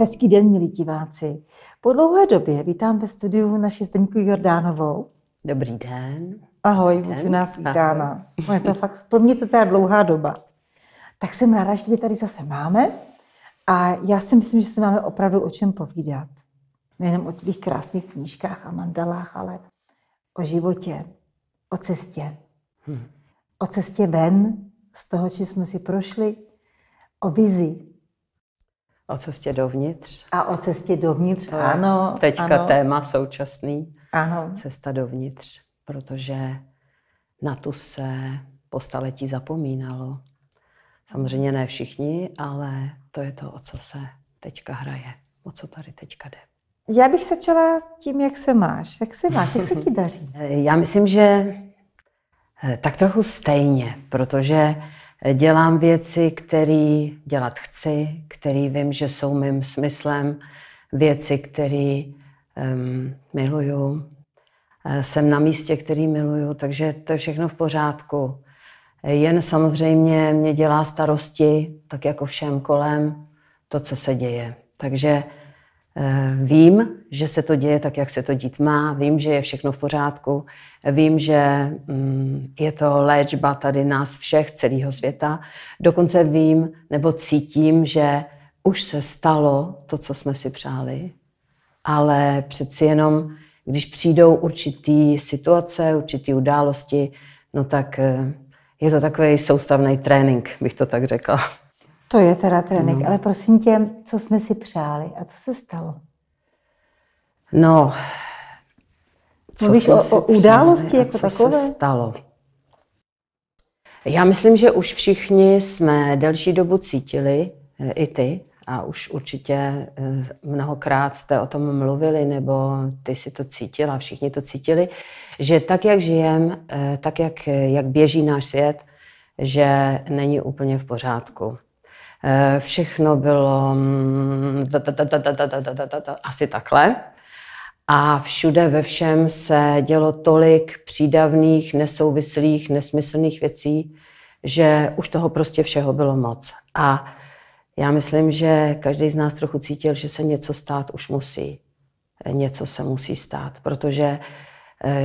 Hezký den, milí diváci. Po dlouhé době vítám ve studiu naši Zdeňku Jordánovou. Dobrý den. Ahoj, buď nás vítána. No je to fakt, pro mě to teda dlouhá doba. Tak jsem ráda, že tady zase máme. A já si myslím, že se máme opravdu o čem povídat. Nejenom o těch krásných knížkách a mandalách, ale o životě, o cestě. Hmm. O cestě ven z toho, co jsme si prošli, o vizi, O cestě dovnitř. A o cestě dovnitř, to ano. Teďka ano. téma současný. Ano. Cesta dovnitř, protože na tu se po staletí zapomínalo. Samozřejmě ne všichni, ale to je to, o co se teďka hraje, o co tady teďka jde. Já bych začala tím, jak se máš. Jak se máš, jak se ti daří? Já myslím, že eh, tak trochu stejně, protože dělám věci, které dělat chci, které vím, že jsou mým smyslem, věci, které um, miluju. Eh, jsem na místě, který miluju, takže to je všechno v pořádku. Jen samozřejmě mě dělá starosti, tak jako všem kolem, to, co se děje. Takže Eh, vím, že se to děje tak, jak se to dít má, vím, že je všechno v pořádku, vím, že mm, je to léčba tady nás všech, celého světa. Dokonce vím nebo cítím, že už se stalo to, co jsme si přáli, ale přeci jenom, když přijdou určitý situace, určitý události, no tak eh, je to takový soustavný trénink, bych to tak řekla. To je teda trénink, no. ale prosím tě, co jsme si přáli a co se stalo? No, co Mluvíš o, o události jako co takové? Se stalo? Já myslím, že už všichni jsme delší dobu cítili, eh, i ty, a už určitě eh, mnohokrát jste o tom mluvili, nebo ty si to cítila, všichni to cítili, že tak, jak žijem, eh, tak, jak, jak běží náš svět, že není úplně v pořádku všechno bylo asi takhle. A všude ve všem se dělo tolik přídavných, nesouvislých, nesmyslných věcí, že už toho prostě všeho bylo moc. A já myslím, že každý z nás trochu cítil, že se něco stát už musí. Něco se musí stát, protože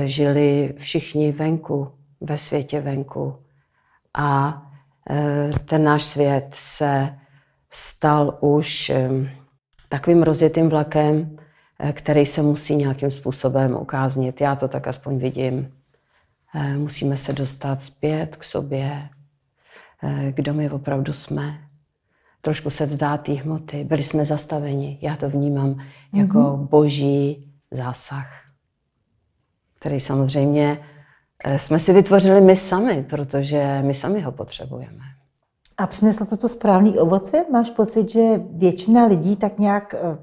žili všichni venku, ve světě venku. A Eh, ten náš svět se stal už takovým rozjetým vlakem, eh, který se musí nějakým způsobem ukáznit. Já to tak aspoň vidím. Eh, musíme se dostat zpět k sobě, kdo my opravdu jsme. Trošku se vzdát té hmoty. Byli jsme zastaveni. Já to vnímám jako mm-hmm. boží zásah, který samozřejmě Eh, jsme si vytvořili my sami, protože my sami ho potřebujeme. A přineslo to to správný ovoce? Máš pocit, že většina lidí tak nějak eh,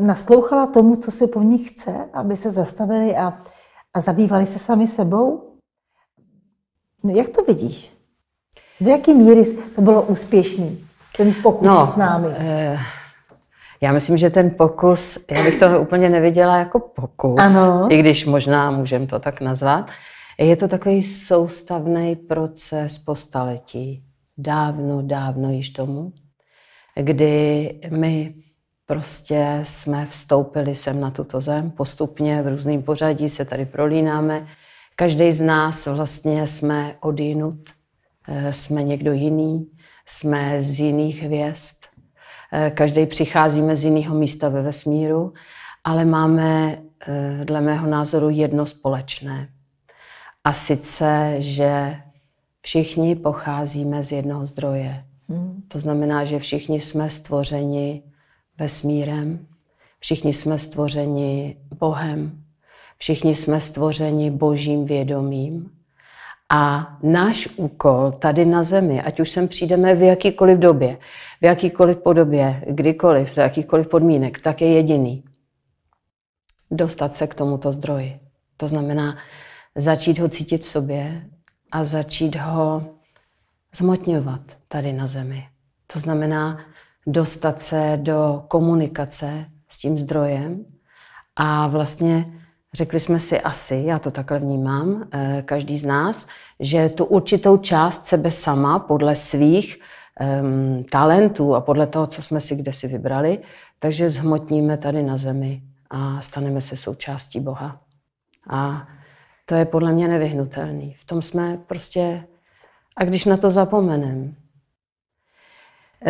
naslouchala tomu, co se po nich chce, aby se zastavili a, a zabývali se sami sebou? No, jak to vidíš? Do jaké míry to bylo úspěšný, ten pokus no, s námi? Eh... Já myslím, že ten pokus, já bych to úplně neviděla jako pokus, ano. i když možná můžem to tak nazvat, je to takový soustavný proces po staletí, dávno, dávno již tomu, kdy my prostě jsme vstoupili sem na tuto zem, postupně v různém pořadí se tady prolínáme. Každý z nás vlastně jsme odinut, eh, jsme někdo jiný, jsme z jiných hvězd, Eh, Každý přicházíme z jiného místa ve vesmíru, ale máme, eh, dle mého názoru, jedno společné. A sice, že všichni pocházíme z jednoho zdroje. Hmm. To znamená, že všichni jsme stvořeni vesmírem, všichni jsme stvořeni Bohem, všichni jsme stvořeni Božím vědomím a náš úkol tady na Zemi, ať už sem přijdeme v jakýkoliv době, v jakýkoliv podobě, kdykoliv, za jakýkoliv podmínek, tak je jediný. Dostat se k tomuto zdroji. To znamená začít ho cítit v sobě a začít ho zmotňovat tady na Zemi. To znamená dostat se do komunikace s tím zdrojem a vlastně Řekli jsme si asi, já to takhle vnímám, eh, každý z nás, že tu určitou část sebe sama podle svých um, talentů a podle toho, co jsme si kde si vybrali, takže zhmotníme tady na zemi a staneme se součástí Boha. A to je podle mě nevyhnutelný. V tom jsme prostě... A když na to zapomeneme,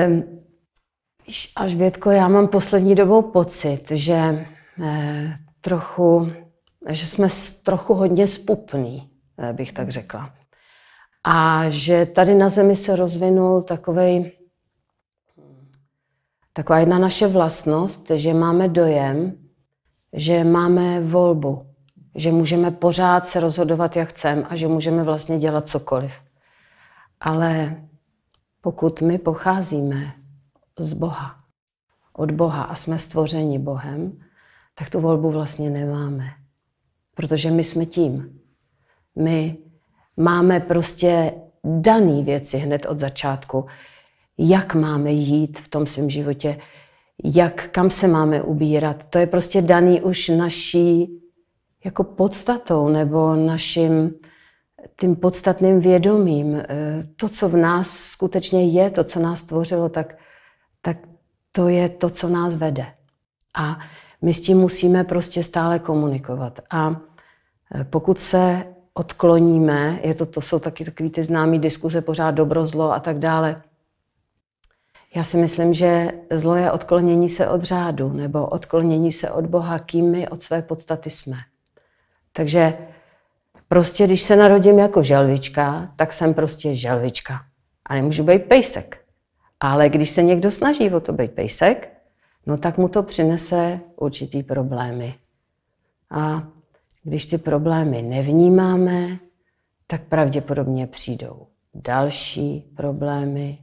um, Až Větko, já mám poslední dobou pocit, že eh, trochu že jsme trochu hodně spupní, eh, bych tak řekla. A že tady na Zemi se rozvinul takovej, taková jedna naše vlastnost, že máme dojem, že máme volbu, že můžeme pořád se rozhodovat, jak chceme a že můžeme vlastně dělat cokoliv. Ale pokud my pocházíme z Boha, od Boha a jsme stvořeni Bohem, tak tu volbu vlastně nemáme protože my jsme tím. My máme prostě daný věci hned od začátku, jak máme jít v tom svém životě, jak, kam se máme ubírat. To je prostě daný už naší jako podstatou nebo naším tím podstatným vědomím. Eh, to, co v nás skutečně je, to, co nás tvořilo, tak, tak to je to, co nás vede. A my s tím musíme prostě stále komunikovat. A e, pokud se odkloníme, je to, to jsou taky takové ty známé diskuze, pořád dobro, zlo a tak dále. Já si myslím, že zlo je odklonění se od řádu nebo odklonění se od Boha, kým my od své podstaty jsme. Takže prostě, když se narodím jako želvička, tak jsem prostě želvička a nemůžu být pejsek. Ale když se někdo snaží o to být pejsek, no tak mu to přinese určitý problémy. A když ty problémy nevnímáme, tak pravděpodobně přijdou další problémy.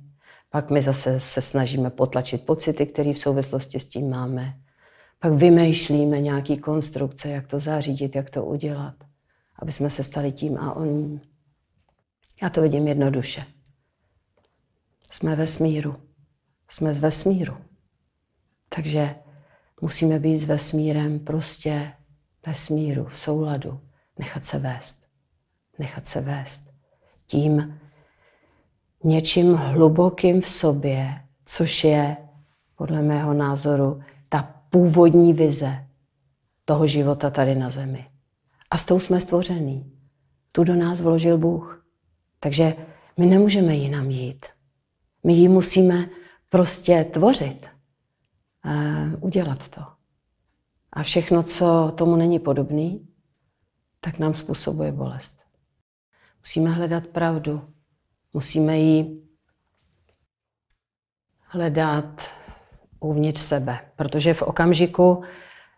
Pak my zase se snažíme potlačit pocity, které v souvislosti s tím máme. Pak vymýšlíme nějaký konstrukce, jak to zařídit, jak to udělat, aby jsme se stali tím a oním. Já to vidím jednoduše. Jsme ve smíru. Jsme z vesmíru. Takže musíme být s vesmírem prostě ve smíru, v souladu, nechat se vést. Nechat se vést tím něčím hlubokým v sobě, což je podle mého názoru ta původní vize toho života tady na zemi. A s tou jsme stvořený. Tu do nás vložil Bůh. Takže my nemůžeme jinam jít. My ji musíme prostě tvořit. Eh, udělat to. A všechno, co tomu není podobný, tak nám způsobuje bolest. Musíme hledat pravdu. Musíme ji hledat uvnitř sebe. Protože v okamžiku,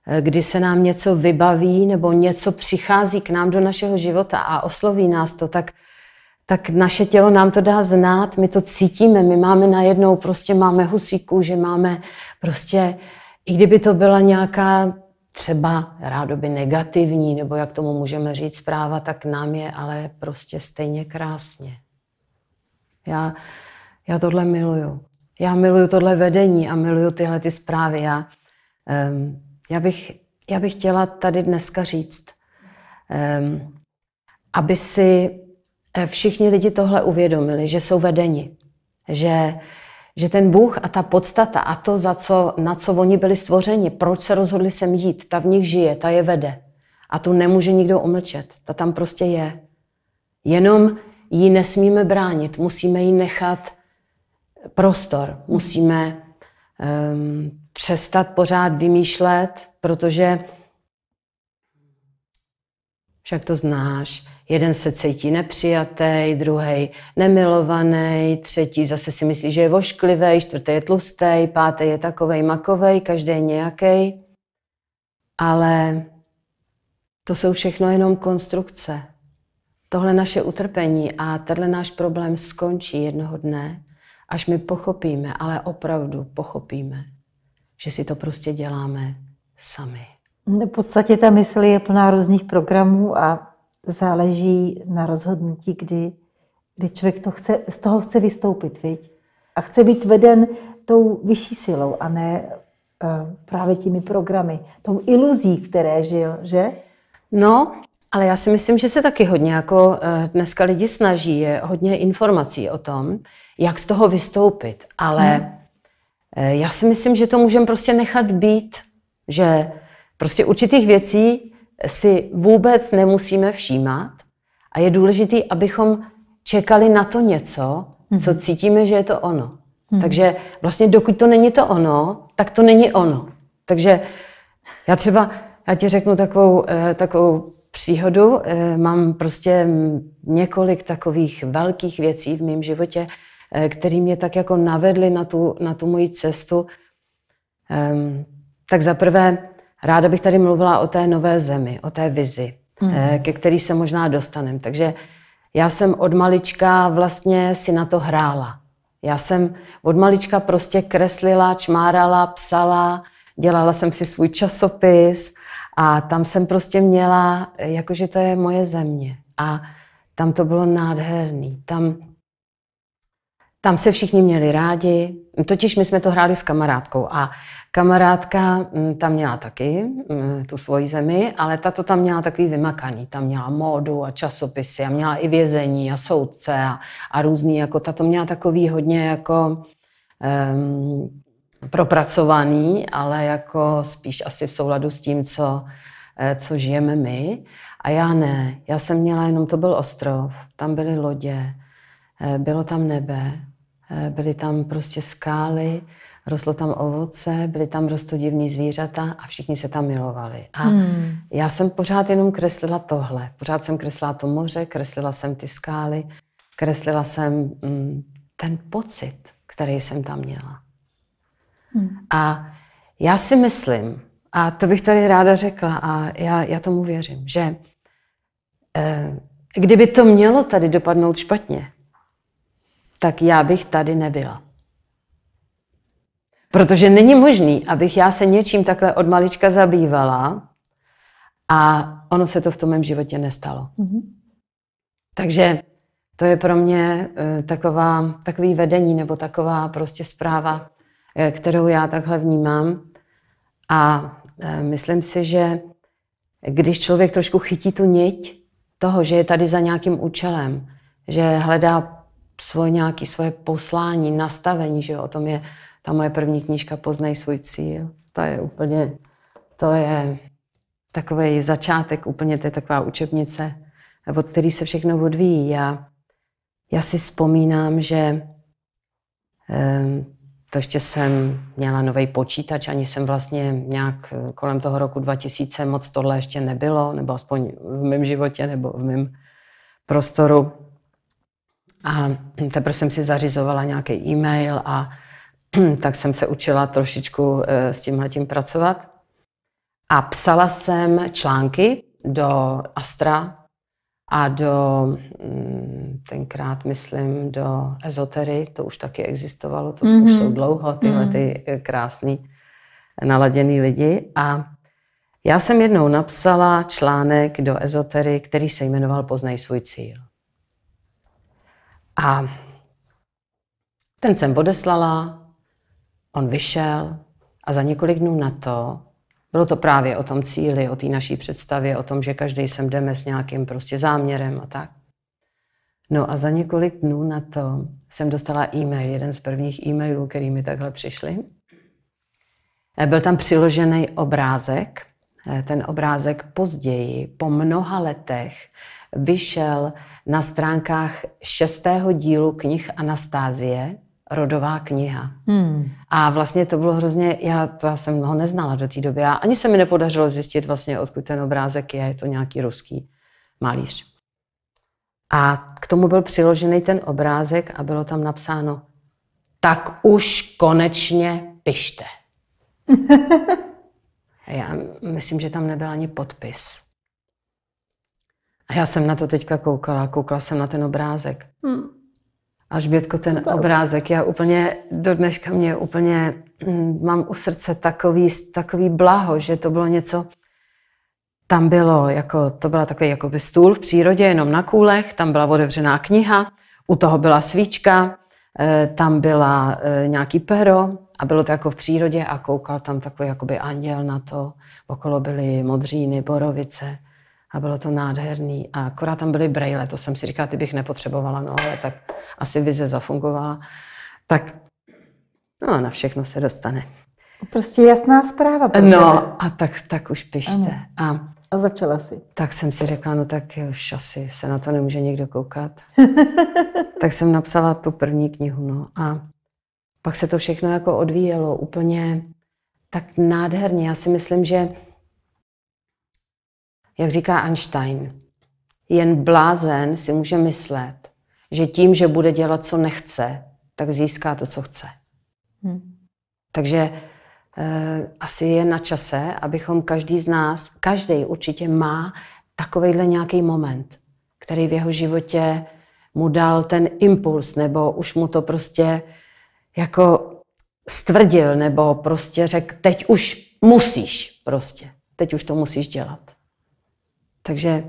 eh, kdy se nám něco vybaví nebo něco přichází k nám do našeho života a osloví nás to, tak tak naše tělo nám to dá znát, my to cítíme, my máme najednou, prostě máme husíku, že máme prostě, i kdyby to byla nějaká třeba rádoby negativní, nebo jak tomu můžeme říct zpráva, tak nám je ale prostě stejně krásně. Já, já tohle miluju. Já miluju tohle vedení a miluju tyhle ty zprávy. Já, um, já, bych, já bych chtěla tady dneska říct, um, aby si Eh, všichni lidi tohle uvědomili, že jsou vedeni, že, že ten Bůh a ta podstata a to, za co, na co oni byli stvořeni, proč se rozhodli sem jít, ta v nich žije, ta je vede. A tu nemůže nikdo umlčet, ta tam prostě je. Jenom ji nesmíme bránit, musíme jí nechat prostor, musíme um, přestat pořád vymýšlet, protože však to znáš, Jeden se cítí nepřijatý, druhý nemilovaný, třetí zase si myslí, že je vošklivý, čtvrtý je tlustý, pátý je takový makovej, každý je nějaký. Ale to jsou všechno jenom konstrukce. Tohle naše utrpení a tenhle náš problém skončí jednoho dne, až my pochopíme, ale opravdu pochopíme, že si to prostě děláme sami. V podstatě ta mysl je plná různých programů a záleží na rozhodnutí, kdy, kdy člověk to chce, z toho chce vystoupit, viď? A chce být veden tou vyšší silou a ne uh, právě těmi programy, tou iluzí, které žil, že? No, ale já si myslím, že se taky hodně jako eh, dneska lidi snaží, je hodně informací o tom, jak z toho vystoupit. Ale hmm. Eh, já si myslím, že to můžeme prostě nechat být, že prostě určitých věcí si vůbec nemusíme všímat a je důležité, abychom čekali na to něco, co mhm. cítíme, že je to ono. Hmm. Takže vlastně dokud to není to ono, tak to není ono. Takže já třeba, já ti řeknu takovou, eh, takovou příhodu, eh, mám prostě několik takových velkých věcí v mém životě, eh, které mě tak jako navedly na tu, na tu moji cestu. Ehm, tak za prvé Ráda bych tady mluvila o té nové zemi, o té vizi, mm. ke který se možná dostaneme. Takže já jsem od malička vlastně si na to hrála. Já jsem od malička prostě kreslila, čmárala, psala, dělala jsem si svůj časopis a tam jsem prostě měla, jakože to je moje země. A tam to bylo nádherný. Tam tam se všichni měli rádi, totiž my jsme to hráli s kamarádkou a kamarádka mm, tam měla taky mm, tu svoji zemi, ale ta to tam měla takový vymakaný. Tam měla módu a časopisy a měla i vězení a soudce a, a různý, jako ta to měla takový hodně jako um, propracovaný, ale jako spíš asi v souladu s tím, co, eh, co žijeme my. A já ne. Já jsem měla jenom, to byl ostrov, tam byly lodě, eh, bylo tam nebe, Eh, byly tam prostě skály, rostlo tam ovoce, byly tam rostodivní zvířata a všichni se tam milovali. A hmm. já jsem pořád jenom kreslila tohle. Pořád jsem kreslila to moře, kreslila jsem ty skály, kreslila jsem mm, ten pocit, který jsem tam měla. Hmm. A já si myslím, a to bych tady ráda řekla, a já, já tomu věřím, že eh, kdyby to mělo tady dopadnout špatně, tak já bych tady nebyla. Protože není možný, abych já se něčím takhle od malička zabývala a ono se to v tom mém životě nestalo. Mm-hmm. Takže to je pro mě eh, taková, takový vedení nebo taková prostě zpráva, eh, kterou já takhle vnímám. A eh, myslím si, že když člověk trošku chytí tu niť toho, že je tady za nějakým účelem, že hledá svoje nějaké svoje poslání, nastavení, že jo? o tom je ta moje první knížka Poznej svůj cíl. To je úplně, to je takový začátek, úplně to je taková učebnice, od který se všechno odvíjí. Já, já si vzpomínám, že ehm, to ještě jsem měla nový počítač, ani jsem vlastně nějak eh, kolem toho roku 2000 moc tohle ještě nebylo, nebo aspoň v mém životě, nebo v mém prostoru. A teprve jsem si zařizovala nějaký e-mail a tak jsem se učila trošičku eh, s tímhletím pracovat. A psala jsem články do Astra a do, mm, tenkrát myslím, do Ezotery, to už taky existovalo, to mm-hmm. už mhm. jsou dlouho tyhle mhm. ty eh, krásný, eh, naladěný lidi. A já jsem jednou napsala článek do Ezotery, který se jmenoval Poznej svůj cíl. A ten jsem odeslala, on vyšel a za několik dnů na to, bylo to právě o tom cíli, o té naší představě, o tom, že každý sem jdeme s nějakým prostě záměrem a tak. No a za několik dnů na to jsem dostala e-mail, jeden z prvních e-mailů, který mi takhle přišli. Eh, byl tam přiložený obrázek. Eh, ten obrázek později, po mnoha letech, vyšel na stránkách šestého dílu knih Anastázie, rodová kniha. Hmm. A vlastně to bylo hrozně, já, to já jsem ho neznala do té doby a ani se mi nepodařilo zjistit vlastně, odkud ten obrázek je, je to nějaký ruský malíř. A k tomu byl přiložený ten obrázek a bylo tam napsáno, tak už konečně pište. já myslím, že tam nebyl ani podpis. A já jsem na to teďka koukala, koukala jsem na ten obrázek. Hmm. Až Bětko, ten Super. obrázek, já úplně, do dneška mě úplně, mm, mám u srdce takový, takový blaho, že to bylo něco, tam bylo, jako, to byla takový jako by stůl v přírodě, jenom na kůlech, tam byla otevřená kniha, u toho byla svíčka, eh, tam byla eh, nějaký pero a bylo to jako v přírodě a koukal tam takový jakoby anděl na to. Okolo byly modříny, borovice, a bylo to nádherný. A akorát tam byly brejle, to jsem si říkala, ty bych nepotřebovala, no ale tak asi vize zafungovala. Tak no, na všechno se dostane. Prostě jasná zpráva. Protože... No a tak, tak už pište. A, a začala si. Tak jsem si řekla, no tak už asi se na to nemůže nikdo koukat. tak jsem napsala tu první knihu, no a pak se to všechno jako odvíjelo úplně tak nádherně. Já si myslím, že jak říká Einstein, jen blázen si může myslet, že tím, že bude dělat, co nechce, tak získá to, co chce. Hmm. Takže eh, asi je na čase, abychom každý z nás, každý určitě má takovejhle nějaký moment, který v jeho životě mu dal ten impuls, nebo už mu to prostě jako stvrdil, nebo prostě řekl, teď už musíš prostě, teď už to musíš dělat. Takže...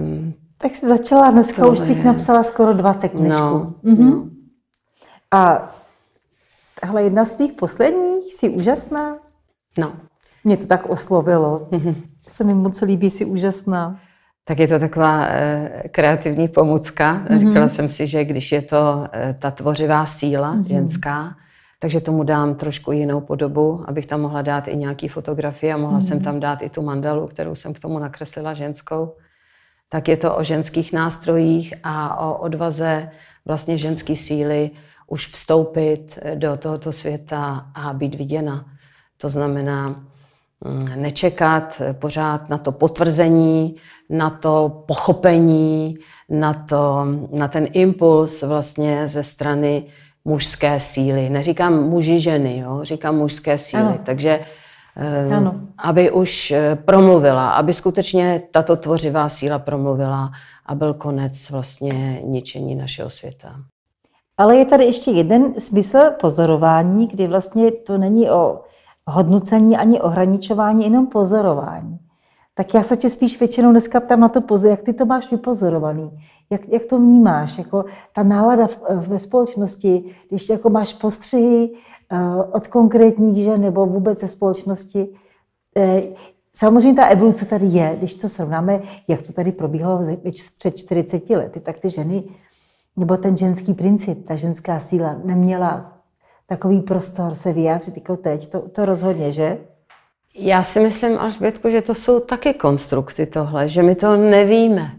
Um, tak jsi začala, dneska už si napsala skoro 20 knižků. No, mm-hmm. no. A tahle jedna z těch posledních, jsi úžasná? No. Mě to tak oslovilo. Mm-hmm. Se mi moc líbí, jsi úžasná. Tak je to taková e, kreativní pomůcka. Mm-hmm. Říkala jsem si, že když je to e, ta tvořivá síla mm-hmm. ženská, takže tomu dám trošku jinou podobu, abych tam mohla dát i nějaké fotografie a mohla mm. jsem mhm. tam dát i tu mandalu, kterou jsem k tomu nakreslila ženskou. Tak je to o ženských nástrojích a o odvaze vlastně ženské síly už vstoupit do tohoto světa a být viděna. To znamená mm, nečekat pořád na to potvrzení, na to pochopení, na, to, na ten impuls vlastně ze strany mužské síly. Neříkám muži, ženy, jo? říkám mužské síly. Ano. Takže eh, ano. aby už eh, promluvila, aby skutečně tato tvořivá síla promluvila a byl konec vlastně ničení našeho světa. Ale je tady ještě jeden smysl pozorování, kdy vlastně to není o hodnocení ani ohraničování, jenom pozorování tak já se tě spíš většinou dneska ptám na to jak ty to máš vypozorovaný, jak, jak to vnímáš, jako ta nálada v, eh, ve společnosti, když jako máš postřehy uh, od konkrétních žen nebo vůbec ze společnosti. Eh, samozřejmě ta evoluce tady je, když to srovnáme, jak to tady probíhalo před 40 lety, tak ty ženy, nebo ten ženský princip, ta ženská síla neměla takový prostor se vyjádřit jako teď, to, to rozhodně, že? Já si myslím, Alžbětku, že to jsou taky konstrukty tohle, že my to nevíme.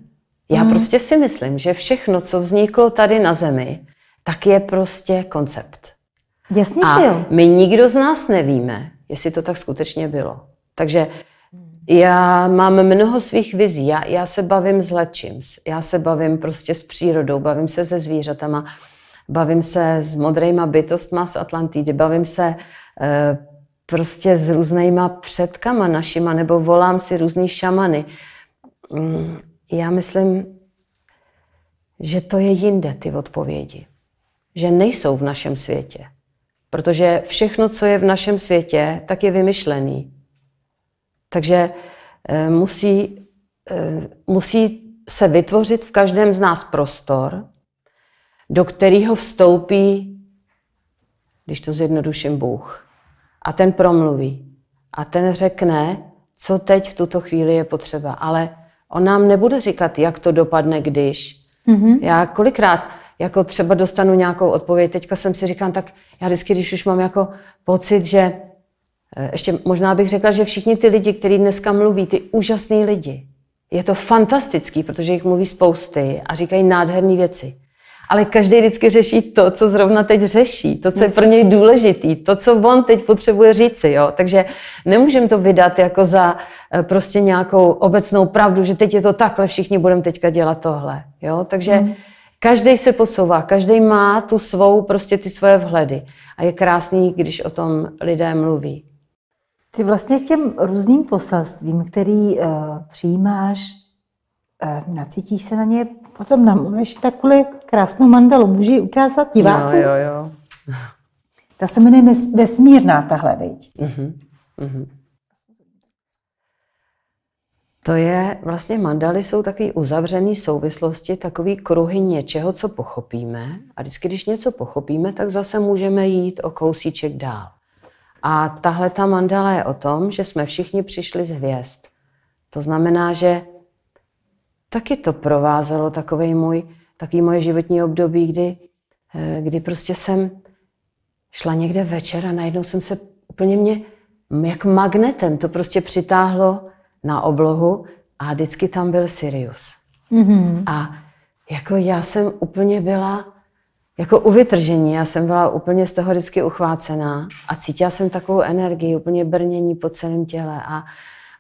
Já hmm. prostě si myslím, že všechno, co vzniklo tady na Zemi, tak je prostě koncept. Jasně, A jo. my nikdo z nás nevíme, jestli to tak skutečně bylo. Takže mhm. já mám mnoho svých vizí. Já, já se bavím s lečím, já se bavím prostě s přírodou, bavím se se zvířatama, bavím se s modrýma bytostma z Atlantidy, bavím se eh, prostě s různýma předkama našima, nebo volám si různý šamany. Mm, já myslím, že to je jinde, ty odpovědi. Že nejsou v našem světě. Protože všechno, co je v našem světě, tak je vymyšlený. Takže eh, musí, eh, musí se vytvořit v každém z nás prostor, do kterého vstoupí, když to zjednoduším, Bůh a ten promluví. A ten řekne, co teď v tuto chvíli je potřeba. Ale on nám nebude říkat, jak to dopadne, když. Mm-hmm. Já kolikrát jako třeba dostanu nějakou odpověď. Teďka jsem si říkám, tak já vždycky, když už mám jako pocit, že eh, ještě možná bych řekla, že všichni ty lidi, kteří dneska mluví, ty úžasní lidi, je to fantastický, protože jich mluví spousty a říkají nádherné věci ale každý vždycky řeší to, co zrovna teď řeší, to, co je pro něj důležitý, to, co on teď potřebuje říci. Jo? Takže nemůžeme to vydat jako za eh, prostě nějakou obecnou pravdu, že teď je to takhle, všichni budeme teďka dělat tohle. Jo? Takže mm. každý se posouvá, každý má tu svou, prostě ty svoje vhledy. A je krásný, když o tom lidé mluví. Ty vlastně k těm různým poselstvím, který uh, přijímáš, uh, nacítíš se na ně, potom namluvíš tak krásnou mandalu. Můžu ji ukázat divákům? Jo, jo, jo. Ta se jmenuje Vesmírná tahle, viď? Uh-huh. Uh-huh. To je, vlastně mandaly jsou takový uzavřený souvislosti, takový kruhy něčeho, co pochopíme. A vždycky, když něco pochopíme, tak zase můžeme jít o kousíček dál. A tahle ta mandala je o tom, že jsme všichni přišli z hvězd. To znamená, že taky to provázelo takový můj takový moje životní období, kdy, eh, kdy prostě jsem šla někde večer a najednou jsem se úplně mě jak magnetem to prostě přitáhlo na oblohu a vždycky tam byl Sirius. Mm-hmm. A jako já jsem úplně byla jako u vytržení, já jsem byla úplně z toho vždycky uchvácená a cítila jsem takovou energii, úplně brnění po celém těle a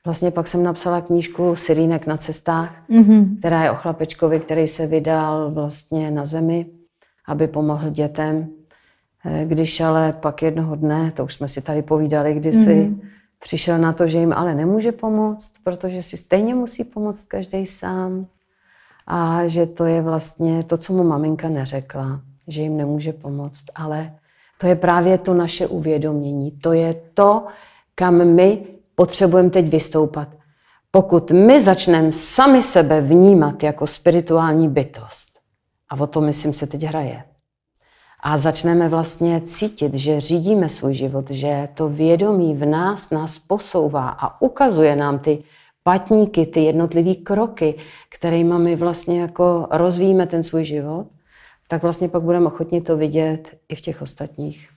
Vlastně pak jsem napsala knížku Sirínek na cestách, mm-hmm. která je o chlapečkovi, který se vydal vlastně na zemi, aby pomohl dětem. Eh, když ale pak jednoho dne, to už jsme si tady povídali kdysi, mm-hmm. přišel na to, že jim ale nemůže pomoct, protože si stejně musí pomoct každý sám a že to je vlastně to, co mu maminka neřekla, že jim nemůže pomoct, ale to je právě to naše uvědomění. To je to, kam my potřebujeme teď vystoupat. Pokud my začneme sami sebe vnímat jako spirituální bytost, a o to, myslím, se teď hraje, a začneme vlastně cítit, že řídíme svůj život, že to vědomí v nás nás posouvá a ukazuje nám ty patníky, ty jednotlivé kroky, kterými my vlastně jako rozvíjíme ten svůj život, tak vlastně pak budeme ochotni to vidět i v těch ostatních.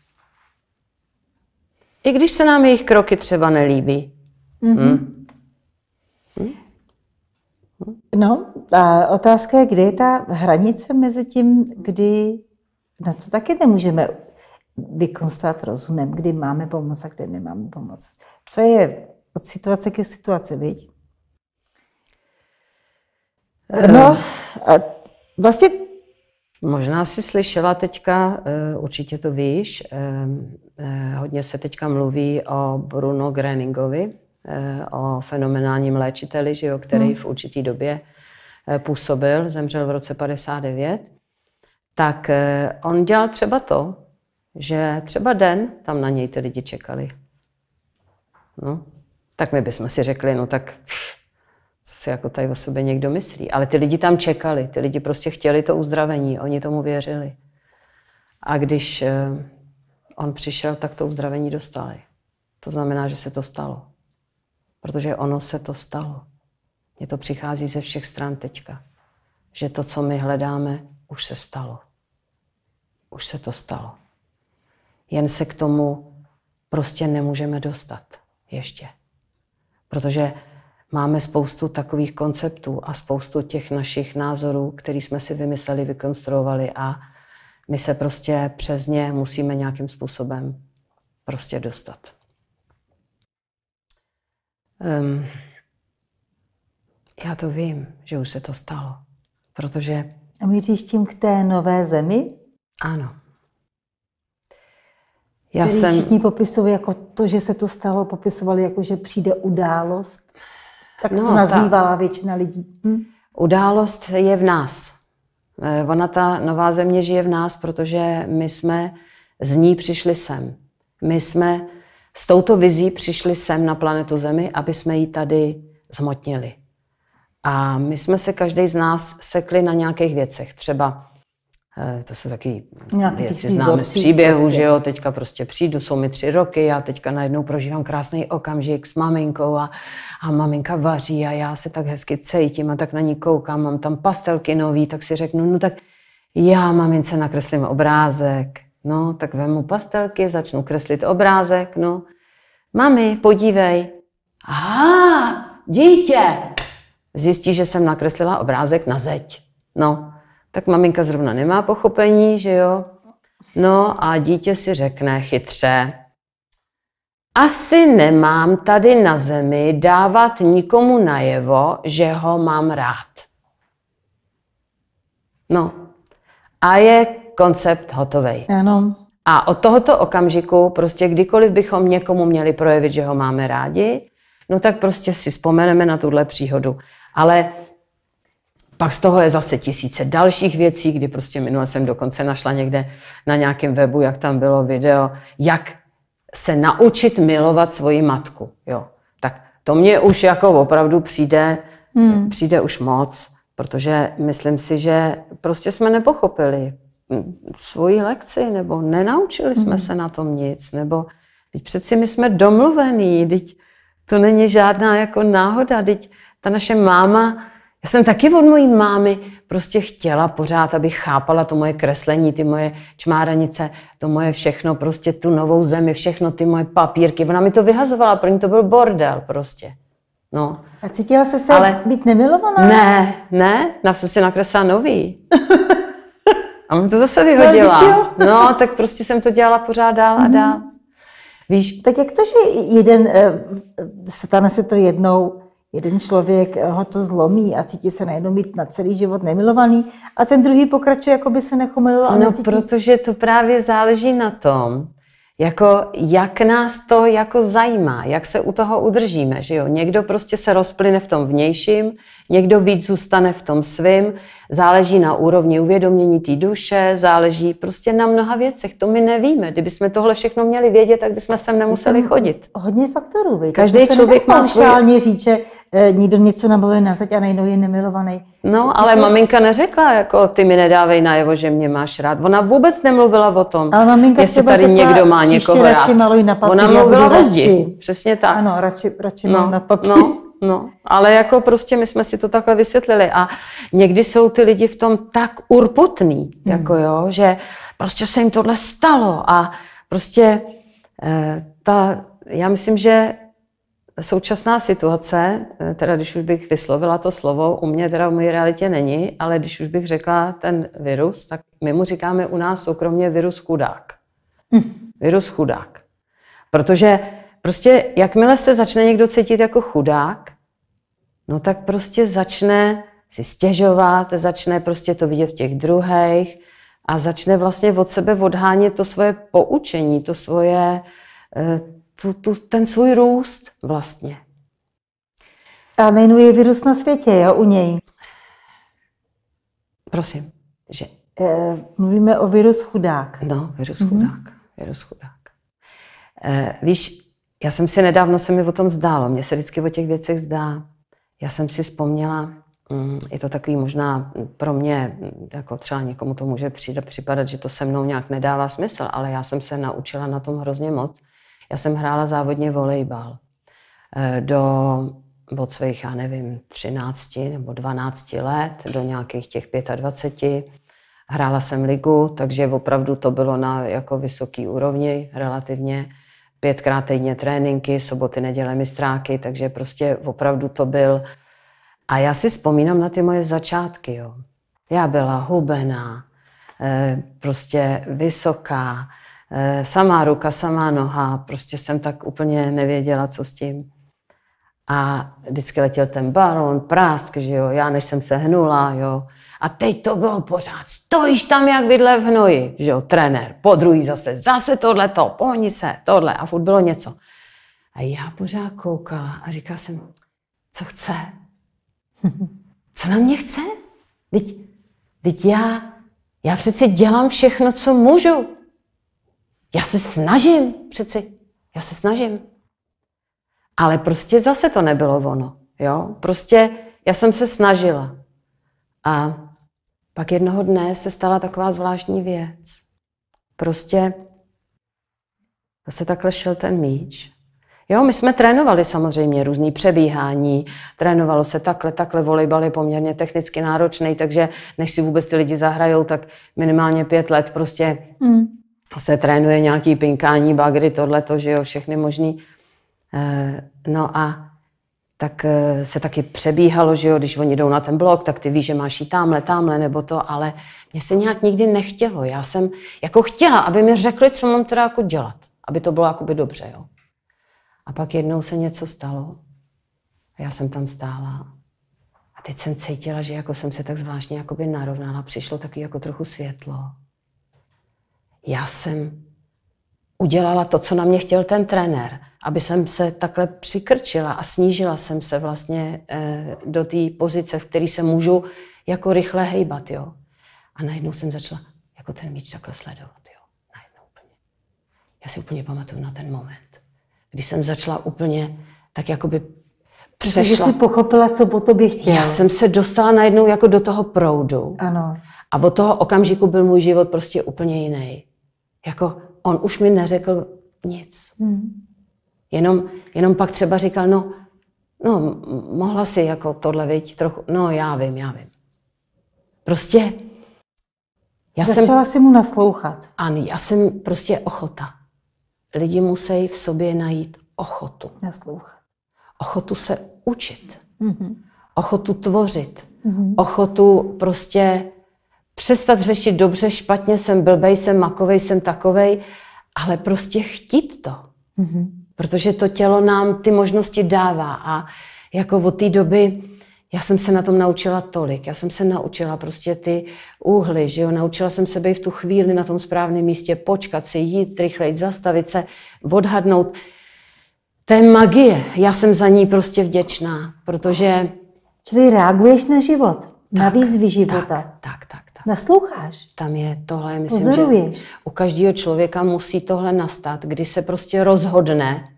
I když se nám jejich kroky třeba nelíbí. Mm-hmm. Hmm? No, a otázka je, kde je ta hranice mezi tím, kdy na to taky nemůžeme vykonstatovat rozumem, kdy máme pomoc a kdy nemáme pomoc. To je od situace ke situaci, viď? Eh. No, a vlastně Možná si slyšela teďka, eh, určitě to víš, eh, eh, hodně se teďka mluví o Bruno Greningovi, o fenomenálním léčiteli, že jo, který hmm. v určitý době působil, zemřel v roce 59, tak on dělal třeba to, že třeba den tam na něj ty lidi čekali. No, tak my bychom si řekli, no tak pff, co si jako tady o sobě někdo myslí. Ale ty lidi tam čekali, ty lidi prostě chtěli to uzdravení, oni tomu věřili. A když eh, on přišel, tak to uzdravení dostali. To znamená, že se to stalo. Protože ono se to stalo. Mně to přichází ze všech stran teďka. Že to, co my hledáme, už se stalo. Už se to stalo. Jen se k tomu prostě nemůžeme dostat ještě. Protože máme spoustu takových konceptů a spoustu těch našich názorů, které jsme si vymysleli, vykonstruovali a my se prostě přes ně musíme nějakým způsobem prostě dostat. Um, já to vím, že už se to stalo, protože... A míříš tím k té nové zemi? Ano. Já jsem... Všichni popisovali jako to, že se to stalo, popisovali jako, že přijde událost. Tak no, to nazývala ta většina lidí. Hm? Událost je v nás. Eh, ona, ta nová země, žije v nás, protože my jsme z ní přišli sem. My jsme s touto vizí přišli sem na planetu Zemi, aby jsme ji tady zmotnili. A my jsme se každý z nás sekli na nějakých věcech. Třeba Eh, to jsou taky věci známe z příběhu, prostě. že jo, teďka prostě přijdu, jsou mi tři roky a teďka najednou prožívám krásný okamžik s maminkou a, a maminka vaří a já se tak hezky cítím a tak na ní koukám, mám tam pastelky nový, tak si řeknu, no tak já mamince nakreslím obrázek, no tak vemu pastelky, začnu kreslit obrázek, no mami, podívej, aha, dítě, zjistí, že jsem nakreslila obrázek na zeď, no tak maminka zrovna nemá pochopení, že jo? No a dítě si řekne chytře, asi nemám tady na zemi dávat nikomu najevo, že ho mám rád. No a je koncept hotový. Ano. A od tohoto okamžiku, prostě kdykoliv bychom někomu měli projevit, že ho máme rádi, no tak prostě si vzpomeneme na tuhle příhodu. Ale pak z toho je zase tisíce dalších věcí, kdy prostě minule jsem dokonce našla někde na nějakém webu, jak tam bylo video, jak se naučit milovat svoji matku. Jo. Tak to mě už jako opravdu přijde, hmm. přijde už moc, protože myslím si, že prostě jsme nepochopili hm, svoji lekci, nebo nenaučili hmm. jsme se na tom nic, nebo teď přeci my jsme domluvení, teď to není žádná jako náhoda, teď ta naše máma já jsem taky od mojí mámy prostě chtěla pořád, aby chápala to moje kreslení, ty moje čmáranice, to moje všechno, prostě tu novou zemi, všechno ty moje papírky. Ona mi to vyhazovala, pro ní to byl bordel prostě. No. A cítila se se Ale... být nemilovaná? Ne, ne, na co si nakreslila nový. A mi to zase vyhodila. No, tak prostě jsem to dělala pořád dál a mhm. dál. Mm-hmm. Víš? Tak jak to, že jeden, eh, stane se to jednou, Jeden člověk eh, ho to zlomí a cítí se najednou mít na celý život nemilovaný a ten druhý pokračuje, jako by se nechomilil. No, cítí... protože to právě záleží na tom, jako, jak nás to jako zajímá, jak se u toho udržíme, že jo? Někdo prostě se rozplyne v tom vnějším, někdo víc zůstane v tom svým, záleží na úrovni uvědomění té duše, záleží prostě na mnoha věcech, to my nevíme. Kdyby jsme tohle všechno měli vědět, tak bychom sem nemuseli chodit. Hodně faktorů, víte? Každý jako člověk má svůj... říče, Eh, nikdo něco namluvil na zeď a najednou je nemilovaný. No, co, co ale to... maminka neřekla, jako ty mi nedávej najevo, že mě máš rád. Ona vůbec nemluvila o tom, ale maminka jestli tady řekla, někdo má někoho rád. Na papír, Ona mluvila o zdi, přesně tak. Ano, radši, radši no, na papír. No, No, ale jako prostě my jsme si to takhle vysvětlili a někdy jsou ty lidi v tom tak urputný, hmm. jako jo, že prostě se jim tohle stalo a prostě eh, ta, já myslím, že současná situace, eh, teda když už bych vyslovila to slovo, u mě teda v mojí realitě není, ale když už bych řekla ten virus, tak my mu říkáme u nás soukromně virus chudák. Hm. Virus chudák. Protože prostě jakmile se začne někdo cítit jako chudák, no tak prostě začne si stěžovat, začne prostě to vidět v těch druhých a začne vlastně od sebe odhánět to svoje poučení, to svoje, eh, tu, tu, ten svůj růst vlastně. A jmenuje virus na světě, jo, u něj. Prosím, že? E, mluvíme o virus chudák. No, virus mm-hmm. chudák, virus chudák. E, víš, já jsem si nedávno, se mi o tom zdálo, mně se vždycky o těch věcech zdá. Já jsem si vzpomněla, mm, je to takový možná pro mě, mm, jako třeba někomu to může připadat, že to se mnou nějak nedává smysl, ale já jsem se naučila na tom hrozně moc, já jsem hrála závodně volejbal. Eh, do od svých, já nevím, 13 nebo 12 let do nějakých těch 25. Hrála jsem ligu, takže opravdu to bylo na jako vysoký úrovni relativně. Pětkrát týdně tréninky, soboty, neděle, mistráky, takže prostě opravdu to byl. A já si vzpomínám na ty moje začátky. Jo. Já byla hubená, eh, prostě vysoká, Eh, samá ruka, samá noha, prostě jsem tak úplně nevěděla, co s tím. A vždycky letěl ten balon, prásk, že jo, já než jsem se hnula, jo. A teď to bylo pořád, stojíš tam jak vidle v hnoji, že jo, trenér, po druhý zase, zase to, pohni se, tohle a furt bylo něco. A já pořád koukala a říkala jsem, co chce? Co na mě chce? Teď, teď já, já přece dělám všechno, co můžu. Já se snažím přeci, já se snažím. Ale prostě zase to nebylo ono, jo. Prostě já jsem se snažila. A pak jednoho dne se stala taková zvláštní věc. Prostě zase takhle šel ten míč. Jo, my jsme trénovali samozřejmě různý přebíhání, trénovalo se takhle, takhle, volejbal je poměrně technicky náročný, takže než si vůbec ty lidi zahrajou, tak minimálně pět let prostě mm se trénuje nějaký pinkání, bagry, to, že jo, všechny možný. Eh, no a tak eh, se taky přebíhalo, že jo, když oni jdou na ten blok, tak ty víš, že máš jít tamhle, tamhle nebo to, ale mě se nějak nikdy nechtělo. Já jsem jako chtěla, aby mi řekli, co mám teda jako dělat, aby to bylo jakoby dobře, jo. A pak jednou se něco stalo já jsem tam stála a teď jsem cítila, že jako jsem se tak zvláštně jakoby narovnala, přišlo taky jako trochu světlo já jsem udělala to, co na mě chtěl ten trenér, aby jsem se takhle přikrčila a snížila jsem se vlastně eh, do té pozice, v které se můžu jako rychle hejbat, jo. A najednou jsem začala jako ten míč takhle sledovat, jo. Najednou úplně. Já si úplně pamatuju na ten moment, kdy jsem začala úplně tak jakoby přešla. Protože jsi pochopila, co po tobě chtěla. Já jsem se dostala najednou jako do toho proudu. Ano. A od toho okamžiku byl můj život prostě úplně jiný. Jako on už mi neřekl nic. Hmm. Jenom, jenom pak třeba říkal, no, no, mohla si jako tohle, viď, trochu, no, já vím, já vím. Prostě já Začala jsem, si mu naslouchat. Ano, já jsem prostě ochota. Lidi musí v sobě najít ochotu. Naslouchat. Ochotu se učit. Mm-hmm. Ochotu tvořit. Mm-hmm. Ochotu prostě přestat řešit dobře, špatně, jsem blbej, jsem makovej, jsem takovej, ale prostě chtít to. Mm-hmm. Protože to tělo nám ty možnosti dává a jako od té doby já jsem se na tom naučila tolik. Já jsem se naučila prostě ty úhly, že jo? Naučila jsem se být v tu chvíli na tom správném místě, počkat si, jít rychleji, zastavit se, odhadnout. To je magie. Já jsem za ní prostě vděčná, protože... Čili reaguješ na život, tak, na výzvy života. Tak, tak, tak. Nasloucháš. Tam je tohle, myslím, Pozoruješ. že u každého člověka musí tohle nastat, kdy se prostě rozhodne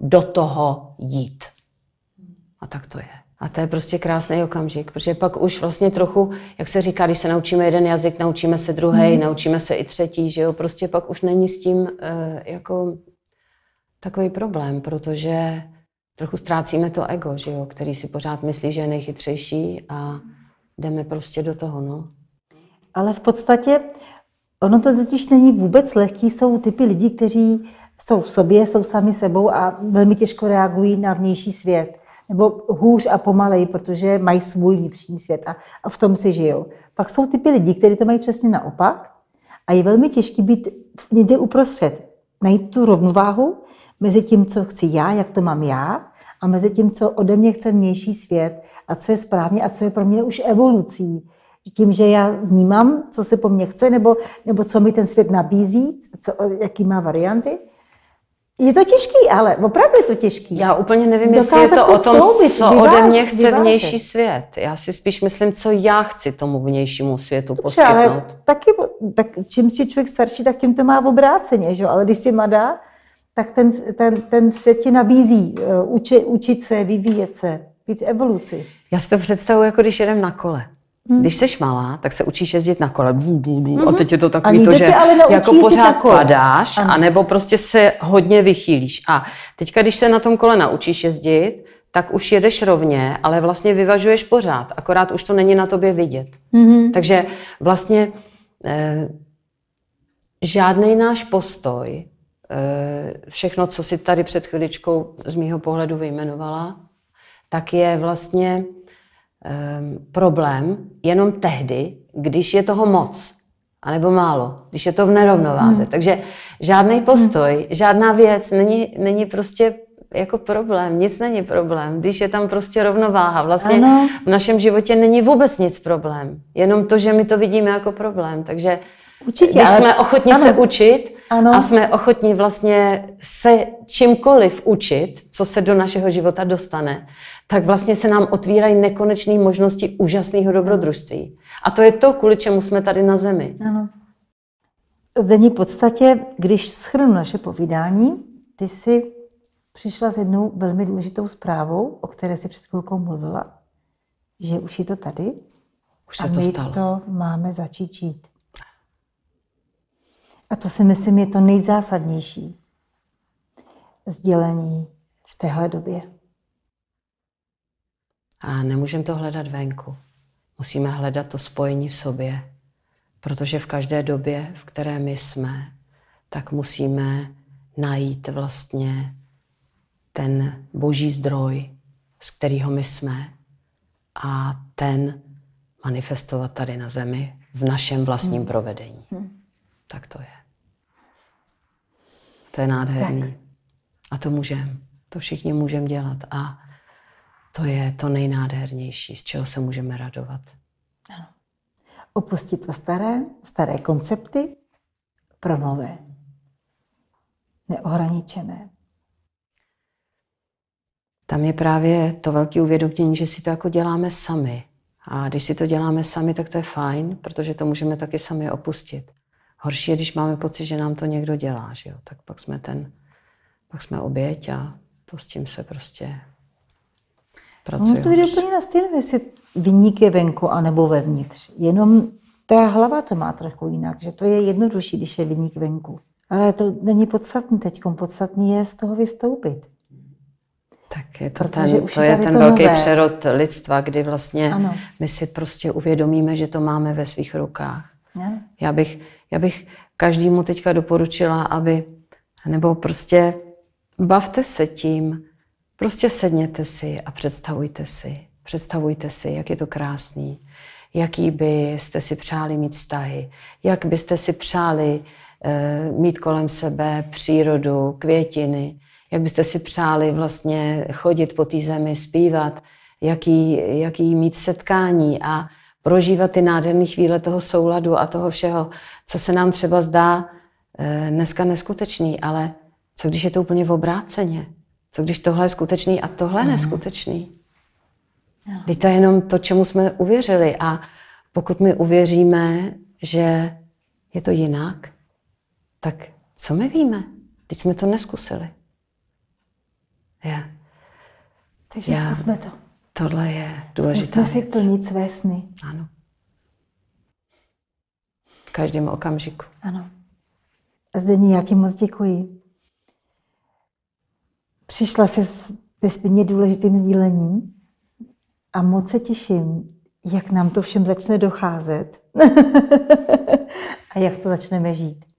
do toho jít. A tak to je. A to je prostě krásný okamžik, protože pak už vlastně trochu, jak se říká, když se naučíme jeden jazyk, naučíme se druhý, hmm. naučíme se i třetí, že jo, prostě pak už není s tím uh, jako takový problém, protože trochu ztrácíme to ego, že jo, který si pořád myslí, že je nejchytřejší a jdeme prostě do toho, no ale v podstatě ono to totiž není vůbec lehký. Jsou typy lidí, kteří jsou v sobě, jsou sami sebou a velmi těžko reagují na vnější svět. Nebo hůř a pomalej, protože mají svůj vnitřní svět a, a v tom si žijou. Pak jsou typy lidí, kteří to mají přesně naopak a je velmi těžké být někde uprostřed. Najít tu rovnováhu mezi tím, co chci já, jak to mám já, a mezi tím, co ode mě chce vnější svět a co je správně a co je pro mě už evolucí tím, že já vnímám, co se po mně chce, nebo, nebo co mi ten svět nabízí, co, jaký má varianty. Je to těžký, ale opravdu je to těžký. Já úplně nevím, jestli je to, to o tom, skloubit, co ode mě chce vyvážet. vnější svět. Já si spíš myslím, co já chci tomu vnějšímu světu Dobře, poskytnout. Ale taky, tak čím si člověk starší, tak tím to má v obráceně, že? ale když si mladá, tak ten, ten, ten svět ti nabízí eh, uči, učit se, vyvíjet se, být evoluci. Já si to představuji, jako když jedem na kole. Hmm. Když jsi malá, tak se učíš jezdit na kole. Bů, bů, bů. Mm-hmm. A teď je to takový to, že jako pořád padáš, ano. anebo prostě se hodně vychýlíš. A teďka, když se na tom kole naučíš jezdit, tak už jedeš rovně, ale vlastně vyvažuješ pořád. Akorát už to není na tobě vidět. Mm-hmm. Takže vlastně eh, žádný náš postoj, eh, všechno, co si tady před chviličkou z mýho pohledu vyjmenovala, tak je vlastně um, problém jenom tehdy, když je toho moc, anebo málo, když je to v nerovnováze. Hmm. Takže žádný postoj, žádná věc není, není prostě jako problém, nic není problém, když je tam prostě rovnováha. Vlastně ano. v našem životě není vůbec nic problém, jenom to, že my to vidíme jako problém. Takže Určitě, když ale... jsme ochotni ano. se učit ano. a jsme ochotni vlastně se čímkoliv učit, co se do našeho života dostane, tak vlastně se nám otvírají nekonečné možnosti úžasného dobrodružství. A to je to, kvůli čemu jsme tady na zemi. Ano. Zdení v podstatě, když schrnu naše povídání, ty si přišla s jednou velmi důležitou zprávou, o které si před chvilkou mluvila, že už je to tady už se a to my stalo. to máme začít žít. A to si myslím je to nejzásadnější sdělení v téhle době. A nemůžeme to hledat venku. Musíme hledat to spojení v sobě, protože v každé době, v které my jsme, tak musíme najít vlastně ten boží zdroj, z kterého my jsme, a ten manifestovat tady na zemi v našem vlastním hmm. provedení. Hmm. Tak to je. To je nádherný. Tak. A to můžeme. To všichni můžeme dělat. A to je to nejnádhernější, z čeho se můžeme radovat. Ano. Opustit to staré, staré koncepty pro nové. Neohraničené tam je právě to velké uvědomění, že si to jako děláme sami. A když si to děláme sami, tak to je fajn, protože to můžeme taky sami opustit. Horší je, když máme pocit, že nám to někdo dělá, že jo? tak pak jsme ten, pak jsme oběť a to s tím se prostě pracuje. No to jde úplně na stejno, jestli vyník je venku anebo vevnitř. Jenom ta hlava to má trochu jinak, že to je jednodušší, když je vyník venku. Ale to není podstatný teď. Podstatný je z toho vystoupit. Tak je to Protože ten, to je ten to velký nové. přerod lidstva, kdy vlastně ano. my si prostě uvědomíme, že to máme ve svých rukách. Ne? Já bych, já bych každému teďka doporučila, aby, nebo prostě bavte se tím, prostě sedněte si a představujte si. Představujte si, jak je to krásný, jaký byste si přáli mít vztahy, jak byste si přáli Eh, mít kolem sebe přírodu, květiny, jak byste si přáli vlastně chodit po té zemi, zpívat, jaký, jaký mít setkání a prožívat ty nádherné chvíle toho souladu a toho všeho, co se nám třeba zdá eh, dneska neskutečný, ale co když je to úplně v obráceně? Co když tohle je skutečný a tohle je mhm. neskutečný? Teď no. to je jenom to, čemu jsme uvěřili a pokud my uvěříme, že je to jinak, tak co my víme? Teď jsme to neskusili. Já. Takže já, zkusme to. Tohle je důležité. Zkusme věc. si plnit své sny. Ano. V každém okamžiku. Ano. Zdení, já ti moc děkuji. Přišla se s nesmírně důležitým sdílením a moc se těším, jak nám to všem začne docházet a jak to začneme žít.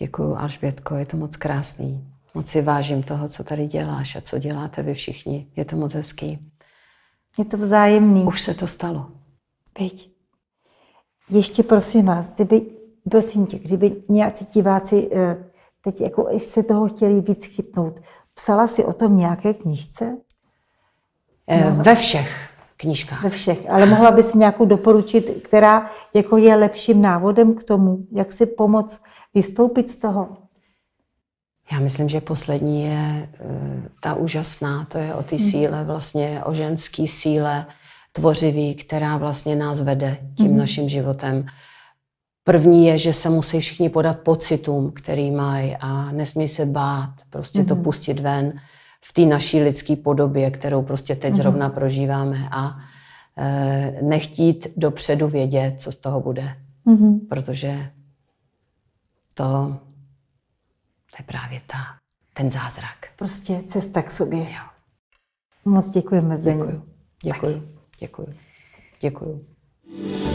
Děkuji, Alžbětko, je to moc krásný. Moc si vážím toho, co tady děláš a co děláte vy všichni. Je to moc hezký. Je to vzájemný. Už se to stalo. Veď. Ještě prosím vás, kdyby, prosím tě, kdyby nějací diváci eh, teď jako se toho chtěli víc chytnout, psala si o tom nějaké knížce? Eh, no. Ve všech knížkách. Ve všech. Ale mohla bys nějakou doporučit, která jako je lepším návodem k tomu, jak si pomoct vystoupit z toho? Já myslím, že poslední je eh, ta úžasná, to je o té hmm. síle, vlastně o ženské síle tvořivý, která vlastně nás vede tím mm naším životem. První je, že se musí všichni podat pocitům, který mají a nesmí se bát, prostě mm to hmm. pustit ven v té naší lidské podobě, kterou prostě teď mm-hmm. zrovna prožíváme a e, nechtít dopředu vědět, co z toho bude. Mm-hmm. Protože to, to je právě ta, ten zázrak. Prostě cesta k sobě. Jo. Moc děkujeme, Děkuji. Děkuji. Děkuji. Děkuji.